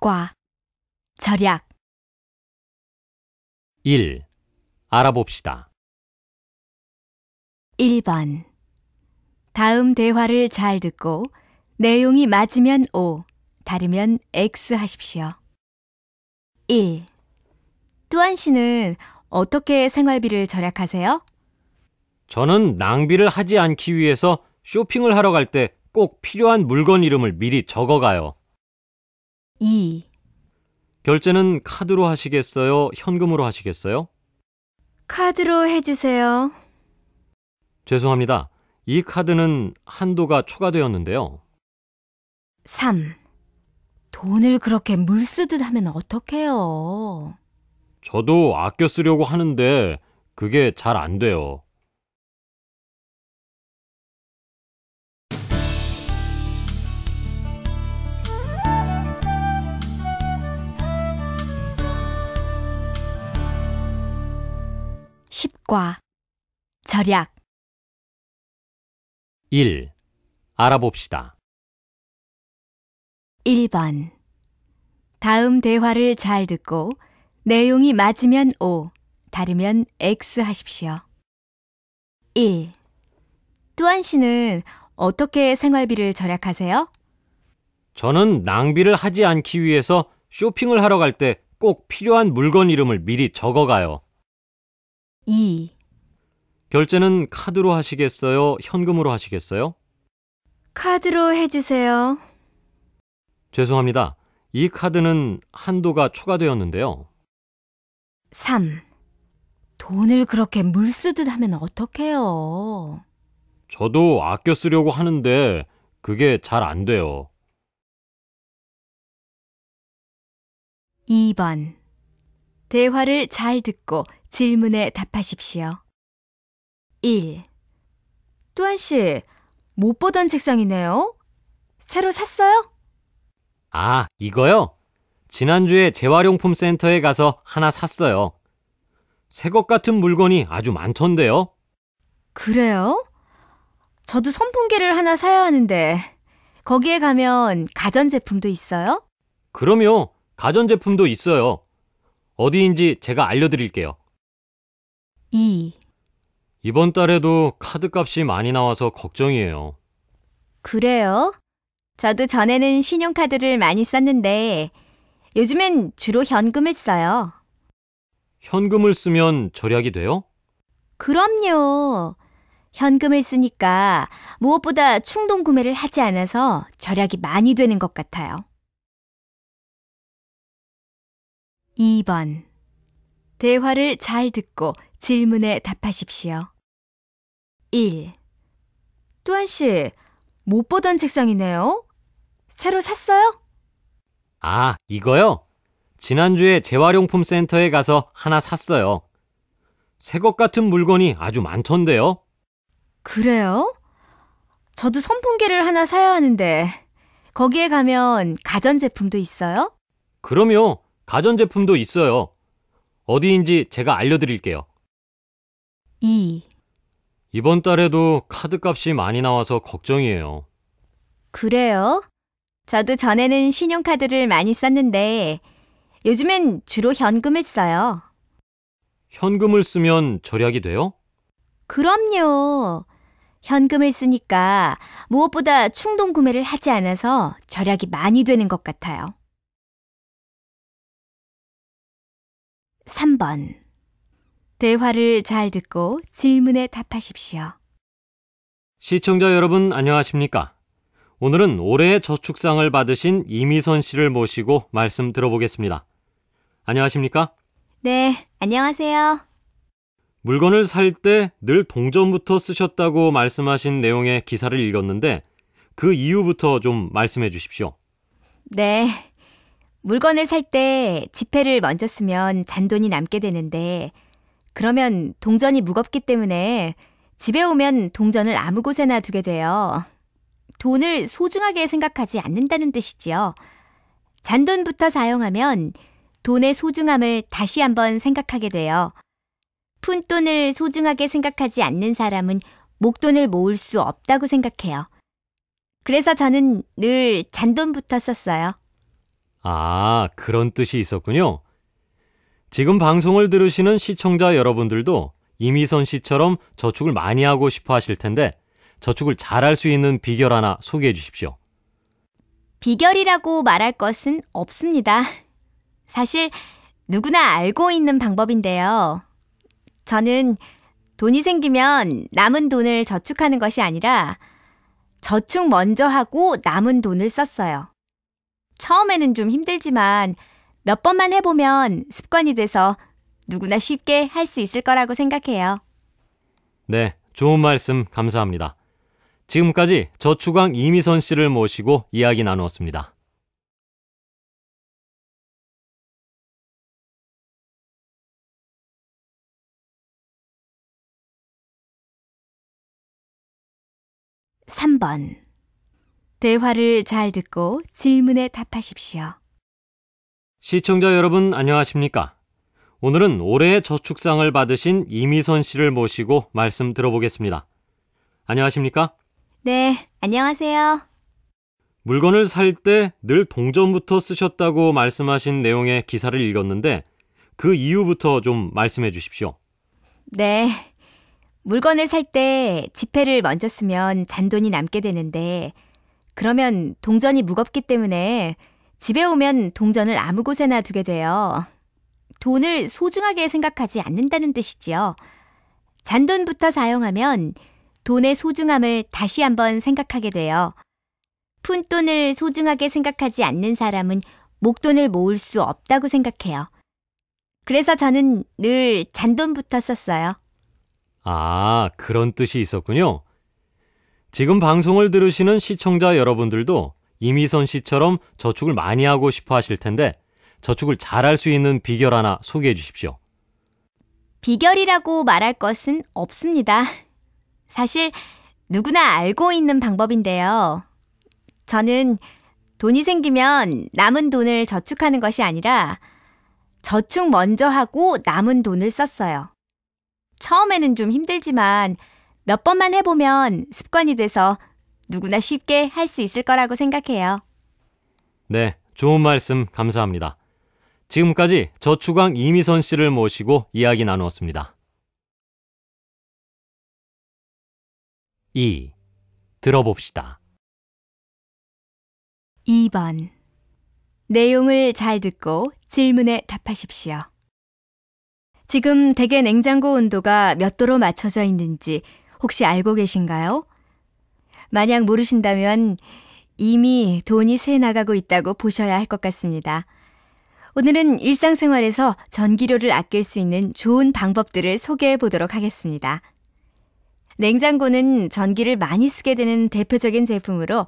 효과, 절약 1. 알아봅시다. 1번. 다음 대화를 잘 듣고 내용이 맞으면 O, 다르면 X 하십시오. 1. 뚜안 씨는 어떻게 생활비를 절약하세요? 저는 낭비를 하지 않기 위해서 쇼핑을 하러 갈 때 꼭 필요한 물건 이름을 미리 적어가요. 2. 결제는 카드로 하시겠어요? 현금으로 하시겠어요? 카드로 해주세요. 죄송합니다. 이 카드는 한도가 초과되었는데요. 3. 돈을 그렇게 물 쓰듯 하면 어떡해요? 저도 아껴 쓰려고 하는데 그게 잘 안 돼요. 효과 절약 1. 알아봅시다. 1번 다음 대화를 잘 듣고 내용이 맞으면 O, 다르면 X 하십시오. 1. 뚜안 씨는 어떻게 생활비를 절약하세요? 저는 낭비를 하지 않기 위해서 쇼핑을 하러 갈 때 꼭 필요한 물건 이름을 미리 적어가요. 2. 결제는 카드로 하시겠어요? 현금으로 하시겠어요? 카드로 해주세요. 죄송합니다. 이 카드는 한도가 초과되었는데요. 3. 돈을 그렇게 물 쓰듯 하면 어떡해요? 저도 아껴 쓰려고 하는데 그게 잘 안 돼요. 2번. 대화를 잘 듣고 질문에 답하십시오. 1. 또한 씨, 못 보던 책상이네요. 새로 샀어요? 아, 이거요? 지난주에 재활용품 센터에 가서 하나 샀어요. 새 것 같은 물건이 아주 많던데요. 그래요? 저도 선풍기를 하나 사야 하는데 거기에 가면 가전제품도 있어요? 그럼요. 가전제품도 있어요. 어디인지 제가 알려드릴게요. 2. 이번 달에도 카드값이 많이 나와서 걱정이에요. 그래요? 저도 전에는 신용카드를 많이 썼는데 요즘엔 주로 현금을 써요. 현금을 쓰면 절약이 돼요? 그럼요. 현금을 쓰니까 무엇보다 충동 구매를 하지 않아서 절약이 많이 되는 것 같아요. 2번. 대화를 잘 듣고 질문에 답하십시오. 1. 또한 씨, 못 보던 책상이네요. 새로 샀어요? 아, 이거요? 지난주에 재활용품 센터에 가서 하나 샀어요. 새 것 같은 물건이 아주 많던데요. 그래요? 저도 선풍기를 하나 사야 하는데 거기에 가면 가전제품도 있어요? 그럼요. 가전제품도 있어요. 어디인지 제가 알려드릴게요. 2. 이번 달에도 카드값이 많이 나와서 걱정이에요. 그래요? 저도 전에는 신용카드를 많이 썼는데 요즘엔 주로 현금을 써요. 현금을 쓰면 절약이 돼요? 그럼요. 현금을 쓰니까 무엇보다 충동 구매를 하지 않아서 절약이 많이 되는 것 같아요. 3번 대화를 잘 듣고 질문에 답하십시오. 시청자 여러분 안녕하십니까? 오늘은 올해의 저축상을 받으신 이미선 씨를 모시고 말씀 들어보겠습니다. 안녕하십니까? 네, 안녕하세요. 물건을 살 때 늘 동전부터 쓰셨다고 말씀하신 내용의 기사를 읽었는데 그 이유부터 좀 말씀해 주십시오. 네. 물건을 살 때 지폐를 먼저 쓰면 잔돈이 남게 되는데 그러면 동전이 무겁기 때문에 집에 오면 동전을 아무 곳에나 두게 돼요. 돈을 소중하게 생각하지 않는다는 뜻이지요. 잔돈부터 사용하면 돈의 소중함을 다시 한번 생각하게 돼요. 푼돈을 소중하게 생각하지 않는 사람은 목돈을 모을 수 없다고 생각해요. 그래서 저는 늘 잔돈부터 썼어요. 아, 그런 뜻이 있었군요. 지금 방송을 들으시는 시청자 여러분들도 이미선 씨처럼 저축을 많이 하고 싶어 하실 텐데 저축을 잘 할 수 있는 비결 하나 소개해 주십시오. 비결이라고 말할 것은 없습니다. 사실 누구나 알고 있는 방법인데요. 저는 돈이 생기면 남은 돈을 저축하는 것이 아니라 저축 먼저 하고 남은 돈을 썼어요. 처음에는 좀 힘들지만 몇 번만 해보면 습관이 돼서 누구나 쉽게 할 수 있을 거라고 생각해요. 네, 좋은 말씀 감사합니다. 지금까지 저축왕 이미선 씨를 모시고 이야기 나누었습니다. (3번) 대화를 잘 듣고 질문에 답하십시오. 시청자 여러분 안녕하십니까? 오늘은 올해의 저축상을 받으신 이미선 씨를 모시고 말씀 들어보겠습니다. 안녕하십니까? 네, 안녕하세요. 물건을 살 때 늘 동전부터 쓰셨다고 말씀하신 내용의 기사를 읽었는데 그 이유부터 좀 말씀해 주십시오. 네. 물건을 살 때 지폐를 먼저 쓰면 잔돈이 남게 되는데 그러면 동전이 무겁기 때문에 집에 오면 동전을 아무 곳에나 두게 돼요. 돈을 소중하게 생각하지 않는다는 뜻이지요. 잔돈부터 사용하면 돈의 소중함을 다시 한번 생각하게 돼요. 푼돈을 소중하게 생각하지 않는 사람은 목돈을 모을 수 없다고 생각해요. 그래서 저는 늘 잔돈부터 썼어요. 아, 그런 뜻이 있었군요. 지금 방송을 들으시는 시청자 여러분들도 이미선 씨처럼 저축을 많이 하고 싶어 하실 텐데 저축을 잘 할 수 있는 비결 하나 소개해 주십시오. 비결이라고 말할 것은 없습니다. 사실 누구나 알고 있는 방법인데요. 저는 돈이 생기면 남은 돈을 저축하는 것이 아니라 저축 먼저 하고 남은 돈을 썼어요. 처음에는 좀 힘들지만 몇 번만 해보면 습관이 돼서 누구나 쉽게 할 수 있을 거라고 생각해요. 네, 좋은 말씀 감사합니다. 지금까지 저축왕 이미선 씨를 모시고 이야기 나누었습니다. 2. 들어봅시다. 2번 내용을 잘 듣고 질문에 답하십시오. 지금 댁의 냉장고 온도가 몇 도로 맞춰져 있는지 혹시 알고 계신가요? 만약 모르신다면 이미 돈이 새 나가고 있다고 보셔야 할 것 같습니다. 오늘은 일상생활에서 전기료를 아낄 수 있는 좋은 방법들을 소개해 보도록 하겠습니다. 냉장고는 전기를 많이 쓰게 되는 대표적인 제품으로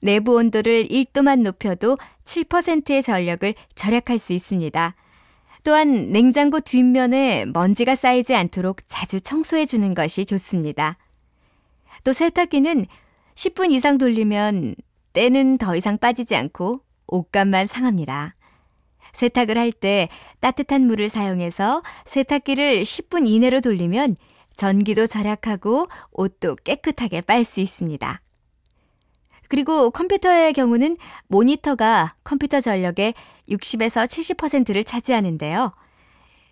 내부 온도를 1도만 높여도 7%의 전력을 절약할 수 있습니다. 또한 냉장고 뒷면에 먼지가 쌓이지 않도록 자주 청소해 주는 것이 좋습니다. 또 세탁기는 10분 이상 돌리면 때는 더 이상 빠지지 않고 옷감만 상합니다. 세탁을 할 때 따뜻한 물을 사용해서 세탁기를 10분 이내로 돌리면 전기도 절약하고 옷도 깨끗하게 빨 수 있습니다. 그리고 컴퓨터의 경우는 모니터가 컴퓨터 전력의 60에서 70%를 차지하는데요.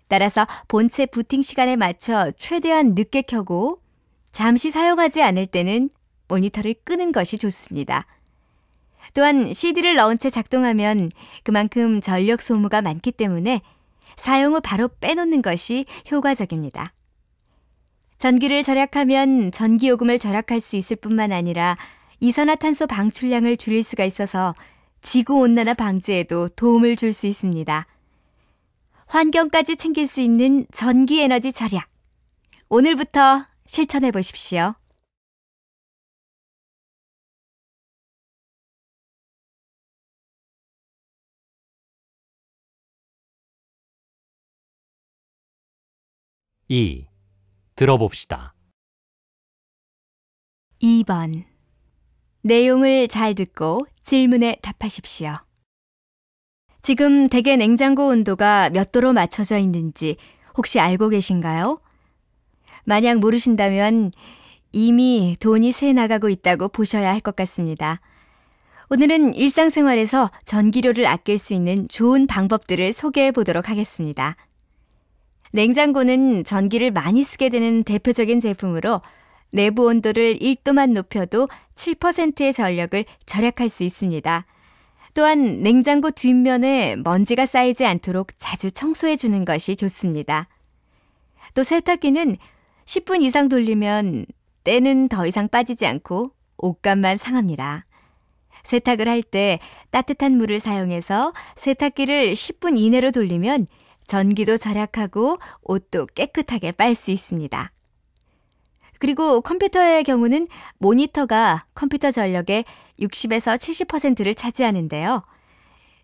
따라서 본체 부팅 시간에 맞춰 최대한 늦게 켜고 잠시 사용하지 않을 때는 모니터를 끄는 것이 좋습니다. 또한 CD를 넣은 채 작동하면 그만큼 전력 소모가 많기 때문에 사용 후 바로 빼놓는 것이 효과적입니다. 전기를 절약하면 전기요금을 절약할 수 있을 뿐만 아니라 이산화탄소 방출량을 줄일 수가 있어서 지구온난화 방지에도 도움을 줄 수 있습니다. 환경까지 챙길 수 있는 전기에너지 절약. 오늘부터 실천해 보십시오. 2. 들어봅시다. 2번. 내용을 잘 듣고 질문에 답하십시오. 지금 대의 냉장고 온도가 몇 도로 맞춰져 있는지 혹시 알고 계신가요? 만약 모르신다면 이미 돈이 새 나가고 있다고 보셔야 할 것 같습니다. 오늘은 일상생활에서 전기료를 아낄 수 있는 좋은 방법들을 소개해 보도록 하겠습니다. 냉장고는 전기를 많이 쓰게 되는 대표적인 제품으로 내부 온도를 1도만 높여도 7%의 전력을 절약할 수 있습니다. 또한 냉장고 뒷면에 먼지가 쌓이지 않도록 자주 청소해 주는 것이 좋습니다. 또 세탁기는 10분 이상 돌리면 때는 더 이상 빠지지 않고 옷감만 상합니다. 세탁을 할 때 따뜻한 물을 사용해서 세탁기를 10분 이내로 돌리면 전기도 절약하고 옷도 깨끗하게 빨 수 있습니다. 그리고 컴퓨터의 경우는 모니터가 컴퓨터 전력의 60에서 70%를 차지하는데요.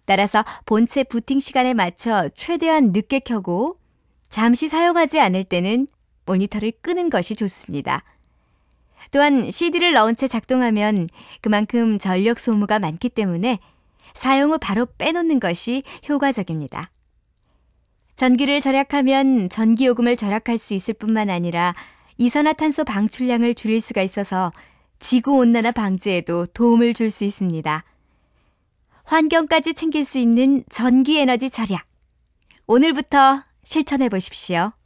따라서 본체 부팅 시간에 맞춰 최대한 늦게 켜고 잠시 사용하지 않을 때는 모니터를 끄는 것이 좋습니다. 또한 CD를 넣은 채 작동하면 그만큼 전력 소모가 많기 때문에 사용 후 바로 빼놓는 것이 효과적입니다. 전기를 절약하면 전기요금을 절약할 수 있을 뿐만 아니라 이산화탄소 방출량을 줄일 수가 있어서 지구온난화 방지에도 도움을 줄 수 있습니다. 환경까지 챙길 수 있는 전기에너지 절약. 오늘부터 실천해 보십시오.